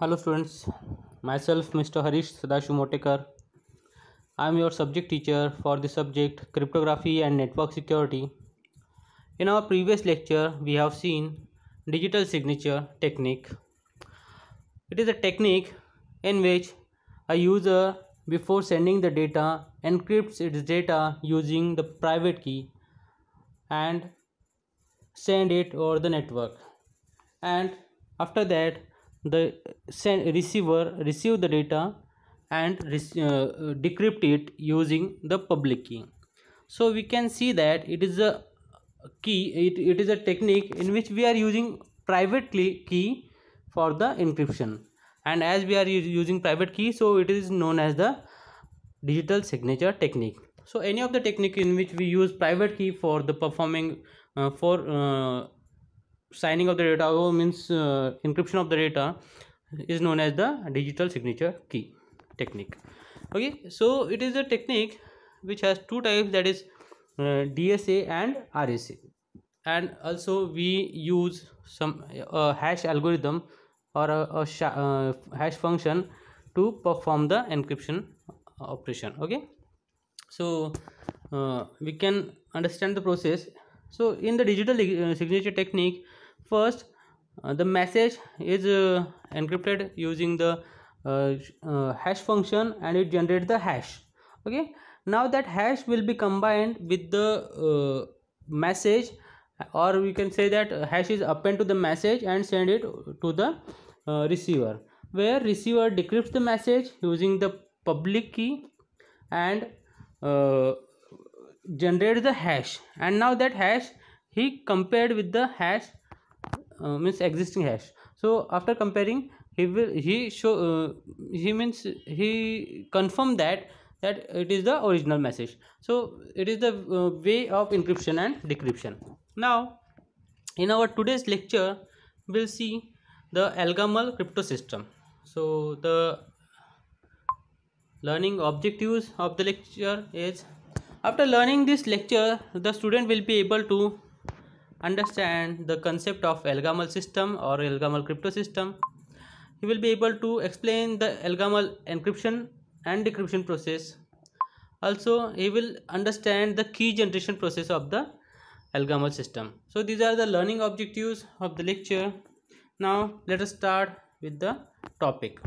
Hello students, myself Mr. Harish Sadashu Motekar. I am your subject teacher for the subject Cryptography and Network Security. In our previous lecture, we have seen digital signature technique. It is a technique in which a user before sending the data encrypts its data using the private key and send it over the network and after that the send receiver receive the data and uh, decrypt it using the public key so we can see that it is a key it, it is a technique in which we are using private key for the encryption and as we are using private key so it is known as the digital signature technique so any of the technique in which we use private key for the performing uh, for uh, signing of the data or means uh, encryption of the data is known as the digital signature key technique okay so it is a technique which has two types that is uh, dsa and rsa and also we use some uh, hash algorithm or a, a uh, hash function to perform the encryption operation okay so uh, we can understand the process so in the digital uh, signature technique first uh, the message is uh, encrypted using the uh, uh, hash function and it generates the hash okay now that hash will be combined with the uh, message or we can say that uh, hash is append to the message and send it to the receiver where receiver decrypts the message using the public key and generates the hash and now that hash he compared with the hash uh, means existing hash so after comparing he will he show uh, he means he confirm that that it is the original message so it is the uh, way of encryption and decryption now in our today's lecture we'll see the algamal crypto system so the learning objectives of the lecture is after learning this lecture the student will be able to understand the concept of Elgamal system or Elgamal crypto system. He will be able to explain the Elgamal encryption and decryption process. Also, he will understand the key generation process of the Elgamal system. So these are the learning objectives of the lecture. Now let us start with the topic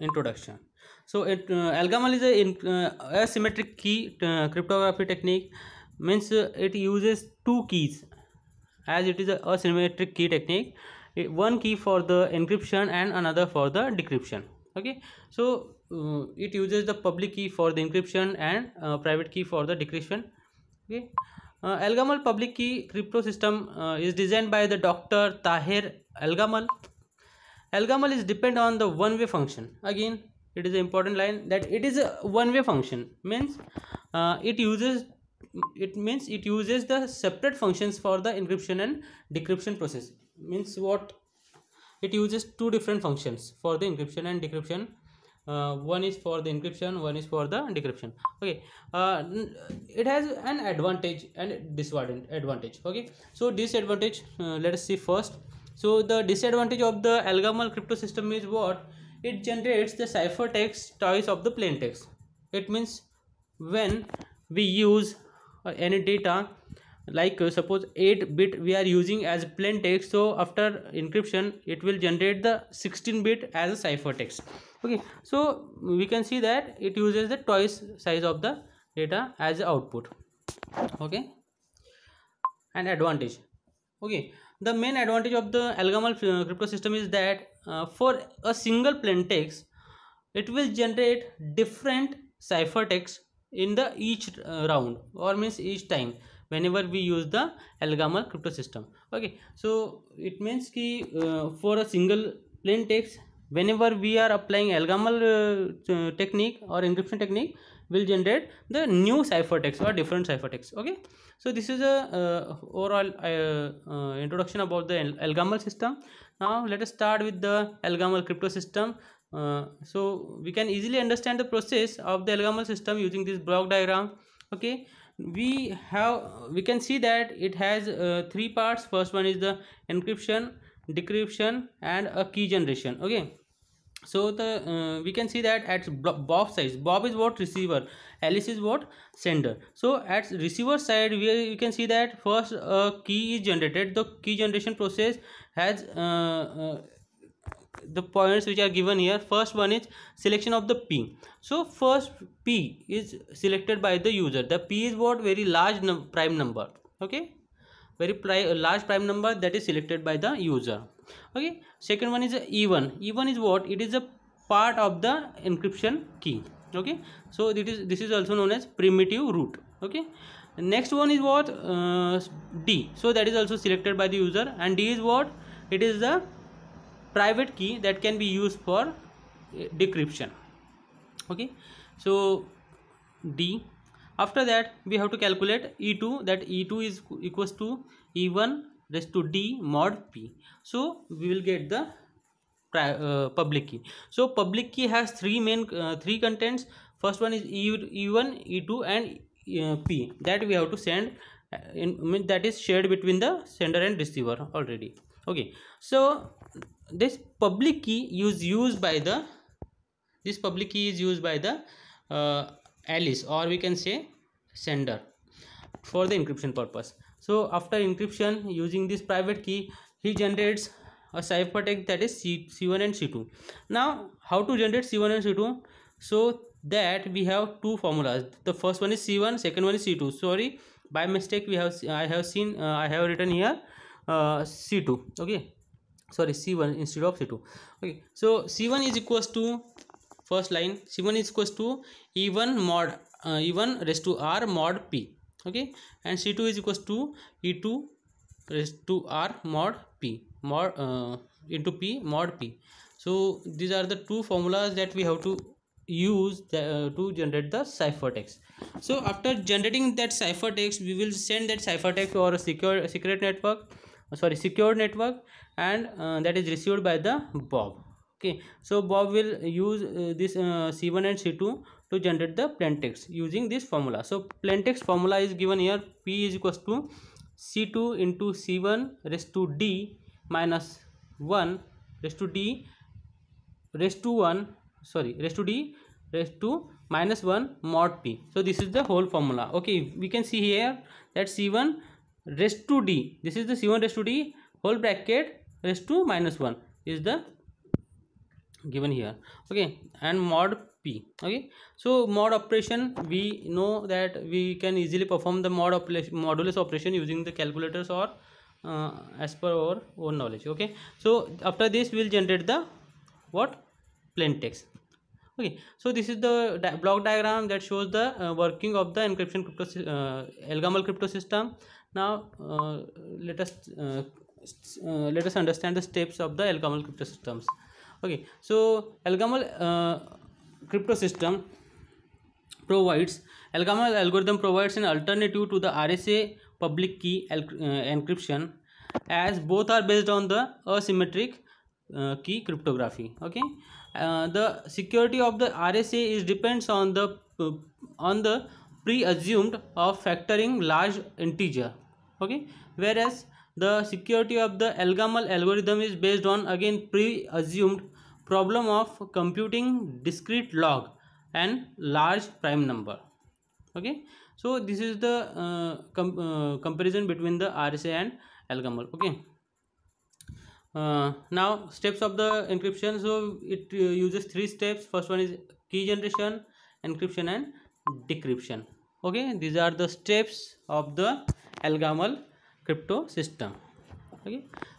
introduction. So it, uh, Elgamal is a uh, asymmetric key uh, cryptography technique means uh, it uses two keys as it is a asymmetric key technique one key for the encryption and another for the decryption okay so uh, it uses the public key for the encryption and uh, private key for the decryption okay uh, algamal public key crypto system uh, is designed by the dr tahir algamal algamal is depend on the one way function again it is an important line that it is a one way function means uh, it uses it means it uses the separate functions for the encryption and decryption process means what it uses two different functions for the encryption and decryption uh, one is for the encryption one is for the decryption okay uh, it has an advantage and disadvantage okay so disadvantage uh, let us see first so the disadvantage of the algamal crypto system is what it generates the ciphertext twice of the plaintext it means when we use uh, any data like uh, suppose 8 bit we are using as plain text so after encryption it will generate the 16 bit as a ciphertext okay so we can see that it uses the twice size of the data as output okay and advantage okay the main advantage of the algamal uh, crypto system is that uh, for a single plain text it will generate different ciphertext in the each uh, round or means each time whenever we use the Elgamal crypto system okay so it means ki uh, for a single plain text whenever we are applying Elgamal uh, technique or encryption technique will generate the new cipher text or different cipher text, okay so this is a uh, overall uh, uh, introduction about the El elgamal system now let us start with the elgamal crypto system uh, so we can easily understand the process of the Elgamal system using this block diagram. Okay, we have we can see that it has uh, three parts. First one is the encryption, decryption, and a key generation. Okay, so the uh, we can see that at bob size bob is what receiver alice is what sender so at receiver side we you can see that first a uh, key is generated the key generation process has uh, uh the points which are given here first one is selection of the p so first p is selected by the user the p is what very large num prime number okay very pri uh, large prime number that is selected by the user okay second one is e1 e1 is what it is a part of the encryption key okay so it is this is also known as primitive root okay next one is what uh, d so that is also selected by the user and d is what it is the private key that can be used for uh, decryption okay so d after that we have to calculate e2 that e2 is equals to e1 raised to d mod p so we will get the uh, public key so public key has three main uh, three contents first one is e, one e2 and uh, p that we have to send uh, in that is shared between the sender and receiver already okay so this public key is used by the this public key is used by the uh, alice or we can say sender for the encryption purpose so after encryption using this private key he generates a ciphertext that is C, one and c2 now how to generate c1 and c2 so that we have two formulas the first one is c1 second one is c2 sorry by mistake we have i have seen uh, i have written here uh, c2 okay sorry c1 instead of c2 okay so c1 is equals to first line c1 is equals to e1 mod uh, e1 raised to r mod p okay and c2 is equals to e2 raised to r mod p mod uh, into p mod p so these are the two formulas that we have to use the, uh, to generate the ciphertext so after generating that ciphertext we will send that ciphertext to our secure secret network uh, sorry secured network and uh, that is received by the bob okay so bob will use uh, this c1 and c2 to generate the plaintext using this formula so plaintext formula is given here p is equals to c2 into c1 raised to d minus 1 raised to d raised to 1 sorry raised to d raised to minus 1 mod p so this is the whole formula okay we can see here that c1 Rest to d this is the c1 to d whole bracket rest to minus 1 is the given here okay and mod p okay so mod operation we know that we can easily perform the mod operation modulus operation using the calculators or uh, as per our own knowledge okay so after this we will generate the what plain text okay so this is the di block diagram that shows the uh, working of the encryption crypto uh, elgamal crypto system now uh, let us uh, uh, let us understand the steps of the Elgamal crypto systems. Okay, so Elgamal crypto system provides Elgamal algorithm provides an alternative to the RSA public key uh, encryption as both are based on the asymmetric uh, key cryptography okay uh, the security of the RSA is depends on the on the pre assumed of factoring large integer okay whereas the security of the Elgamal algorithm is based on again pre-assumed problem of computing discrete log and large prime number okay so this is the uh, com uh, comparison between the RSA and Elgamal okay uh, now steps of the encryption so it uh, uses three steps first one is key generation encryption and decryption okay these are the steps of the Elgamal crypto system okay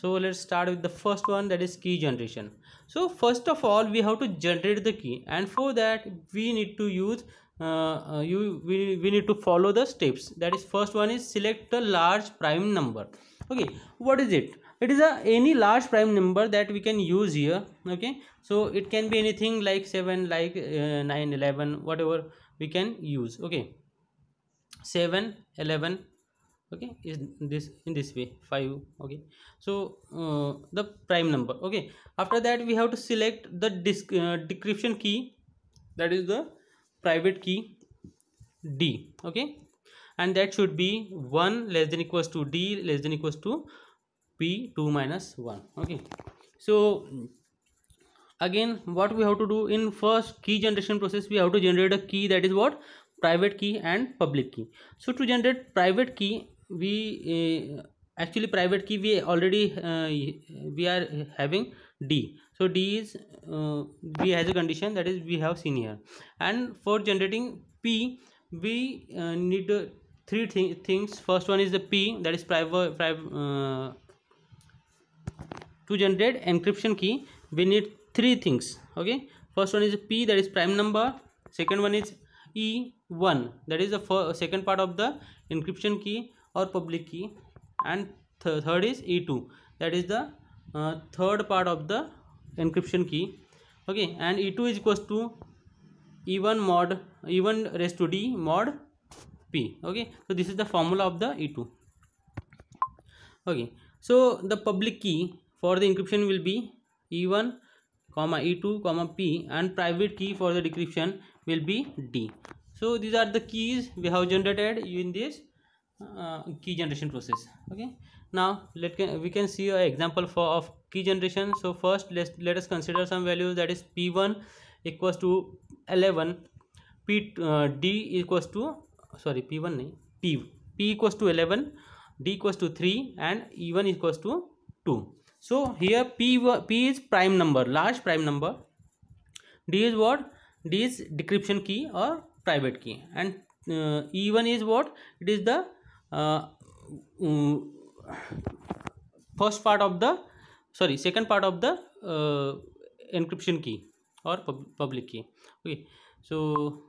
so let's start with the first one that is key generation so first of all we have to generate the key and for that we need to use uh, uh you we, we need to follow the steps that is first one is select a large prime number okay what is it it is a any large prime number that we can use here okay so it can be anything like 7 like uh, 9 11 whatever we can use okay 7 11 okay is this in this way 5 okay so uh, the prime number okay after that we have to select the disc, uh, decryption key that is the private key d okay and that should be 1 less than equals to d less than equals to p 2 minus 1 okay so again what we have to do in first key generation process we have to generate a key that is what private key and public key so to generate private key we uh, actually private key we already uh, we are having d so d is uh, we has a condition that is we have seen here and for generating p we need three thi things first one is the p that is private priv to generate encryption key we need three things okay first one is p that is prime number second one is e1 that is the second part of the encryption key or public key and th third is E2 that is the uh, third part of the encryption key okay and E2 is equals to E1 mod E1 raised to D mod P okay so this is the formula of the E2 okay so the public key for the encryption will be E1 comma E2 comma P and private key for the decryption will be D so these are the keys we have generated in this uh, key generation process okay now let can, we can see a example for of key generation so first let let us consider some values that is p1 equals to 11 p uh, d equals to sorry p1 p p equals to 11 d equals to 3 and e1 equals to 2 so here p p is prime number large prime number d is what d is decryption key or private key and uh, e1 is what it is the uh, mm, first part of the sorry second part of the uh, encryption key or pub public key okay so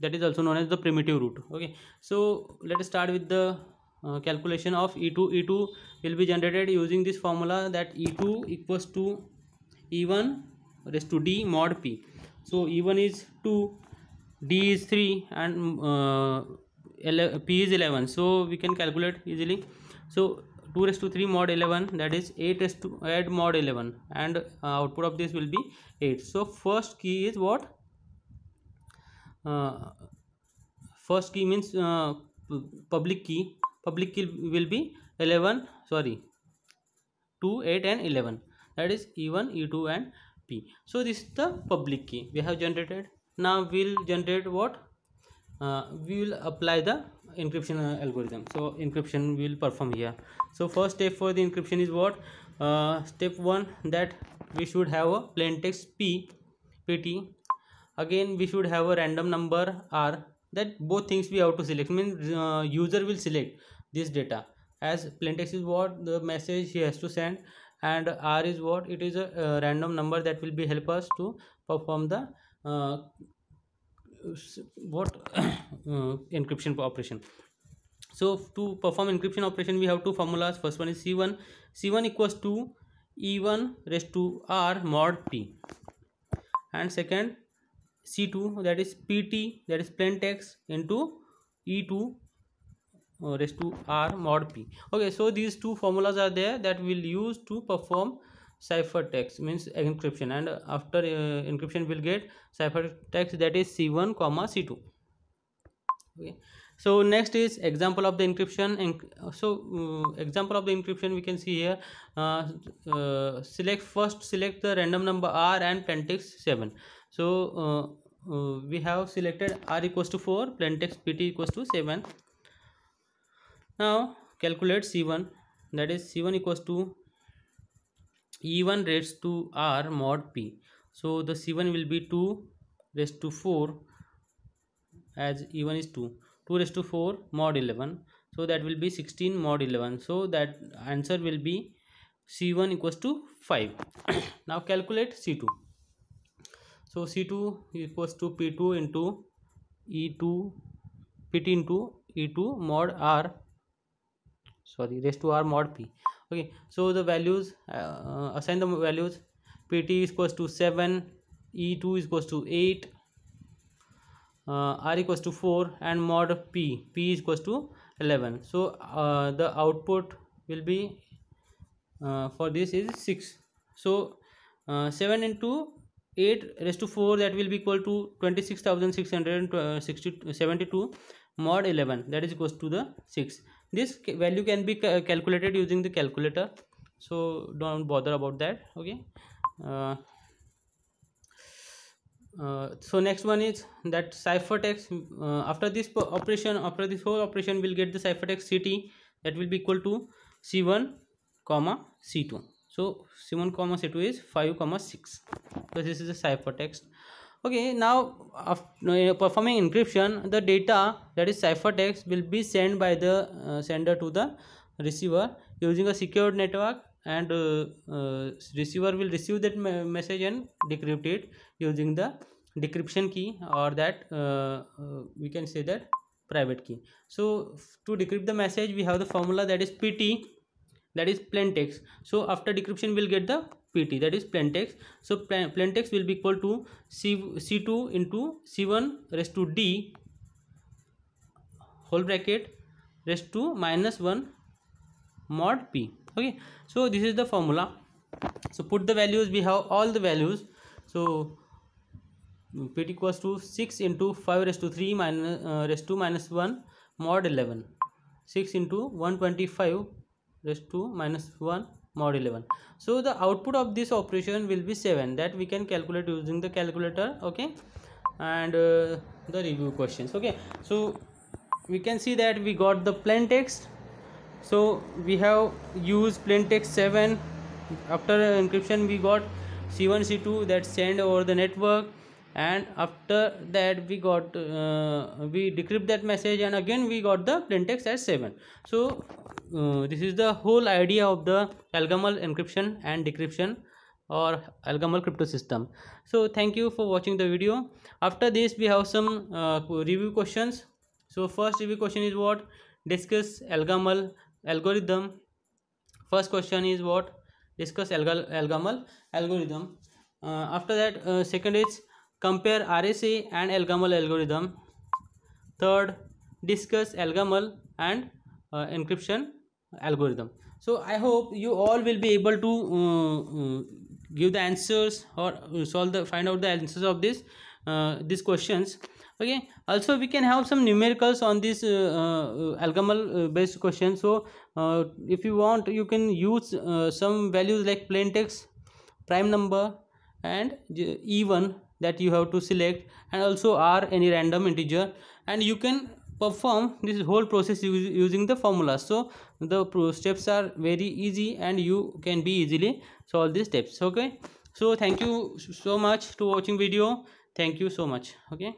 that is also known as the primitive root okay so let us start with the uh, calculation of e2 e2 will be generated using this formula that e2 equals to e1 raised to d mod p so e1 is 2 d is 3 and uh, p is 11 so we can calculate easily so 2 raised to 3 mod 11 that is 8 raised to add mod 11 and uh, output of this will be 8 so first key is what uh, first key means uh, public key public key will be 11 sorry 2 8 and 11 that is e1 e2 and p so this is the public key we have generated now we'll generate what uh, we will apply the encryption uh, algorithm so encryption will perform here so first step for the encryption is what uh, step one that we should have a plain text p pt again we should have a random number r that both things we have to select means uh, user will select this data as plain text is what the message he has to send and r is what it is a, a uh, random number that will be help us to perform the uh, what uh, encryption operation so to perform encryption operation we have two formulas first one is c1 c1 equals to e1 raised to r mod p and second c2 that is pt that is plain text into e2 uh, raised to r mod p okay so these two formulas are there that we'll use to perform Cipher text means encryption and after uh, encryption we'll get cipher text that is c1 comma c2 okay so next is example of the encryption and so uh, example of the encryption we can see here uh, uh, select first select the random number r and plaintext 7 so uh, uh, we have selected r equals to 4 plaintext pt equals to 7 now calculate c1 that is c1 equals to e1 raised to r mod p so the c1 will be 2 raised to 4 as e1 is 2 2 raised to 4 mod 11 so that will be 16 mod 11 so that answer will be c1 equals to 5 now calculate c2 so c2 equals to p2 into e2 two into e2 mod r sorry raised to r mod p okay so the values uh, assign the values pt is equals to 7 e2 is equals to 8 uh, r equals to 4 and mod p p is equals to 11 so uh, the output will be uh, for this is 6 so uh, 7 into 8 raised to 4 that will be equal to 26672 uh, mod 11 that is equals to the 6 this value can be ca calculated using the calculator so don't bother about that okay uh, uh, so next one is that ciphertext uh, after this operation after this whole operation we'll get the ciphertext ct that will be equal to c1 comma c2 so c1 comma c2 is 5 comma 6 so this is the ciphertext okay now after performing encryption the data that is ciphertext will be sent by the uh, sender to the receiver using a secured network and uh, uh, receiver will receive that message and decrypt it using the decryption key or that uh, uh, we can say that private key so to decrypt the message we have the formula that is pt that is plain text so after decryption we'll get the pt that is plain so plain, will be equal to c c2 into c1 rest to d whole bracket rest to minus 1 mod p okay so this is the formula so put the values we have all the values so pt equals to 6 into 5 raised to 3 minus uh, raised to minus 1 mod 11 6 into 125 raised to minus 1 mod 11 so the output of this operation will be 7 that we can calculate using the calculator okay and uh, the review questions okay so we can see that we got the plain text so we have used plain text 7 after encryption we got c1 c2 that send over the network and after that we got uh, we decrypt that message and again we got the plaintext as 7 so uh, this is the whole idea of the algamal encryption and decryption or algamal crypto system so thank you for watching the video after this we have some uh, review questions so first review question is what discuss algamal algorithm first question is what discuss alg algamal algorithm uh, after that uh, second is Compare RSA and Elgamal algorithm. Third, discuss Elgamal and uh, encryption algorithm. So I hope you all will be able to uh, uh, give the answers or uh, solve the find out the answers of this uh, these questions. Okay. Also, we can have some numericals on this Elgamal uh, based question. So if you want, you can use some values like plain text, prime number, and even that you have to select and also r any random integer and you can perform this whole process using the formula so the steps are very easy and you can be easily solve these steps okay so thank you so much to watching video thank you so much okay